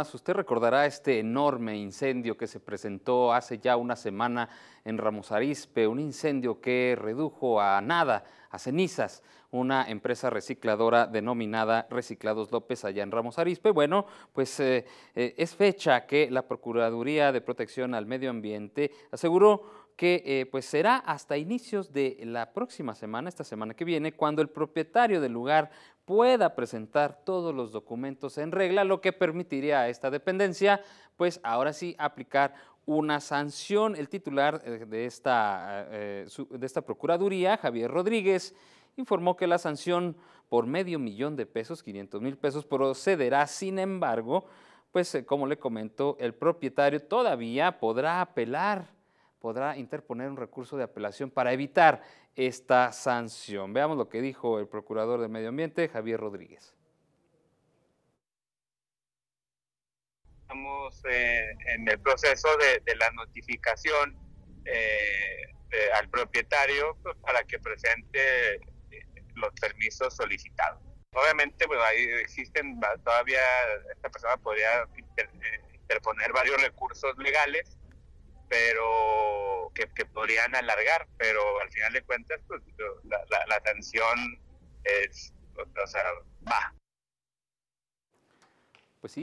Usted recordará este enorme incendio que se presentó hace ya una semana en Ramos Arizpe, un incendio que redujo a nada, a cenizas, una empresa recicladora denominada Reciclados López allá en Ramos Arispe. Bueno, pues eh, eh, es fecha que la Procuraduría de Protección al Medio Ambiente aseguró que eh, pues será hasta inicios de la próxima semana, esta semana que viene, cuando el propietario del lugar pueda presentar todos los documentos en regla, lo que permitiría a esta dependencia, pues ahora sí, aplicar una sanción. El titular eh, de esta, eh, de esta Procuraduría, Javier Rodríguez, informó que la sanción por medio millón de pesos, 500 mil pesos, procederá, sin embargo, pues eh, como le comentó el propietario todavía podrá apelar podrá interponer un recurso de apelación para evitar esta sanción. Veamos lo que dijo el procurador de medio ambiente, Javier Rodríguez. Estamos eh, en el proceso de, la notificación eh, al propietario pues, para que presente eh, los permisos solicitados. Obviamente, bueno, pues, ahí existen, todavía esta persona podría interponer varios recursos legales que podrían alargar, pero al final de cuentas, pues, la, la, la tensión es, o sea, va. Pues sí.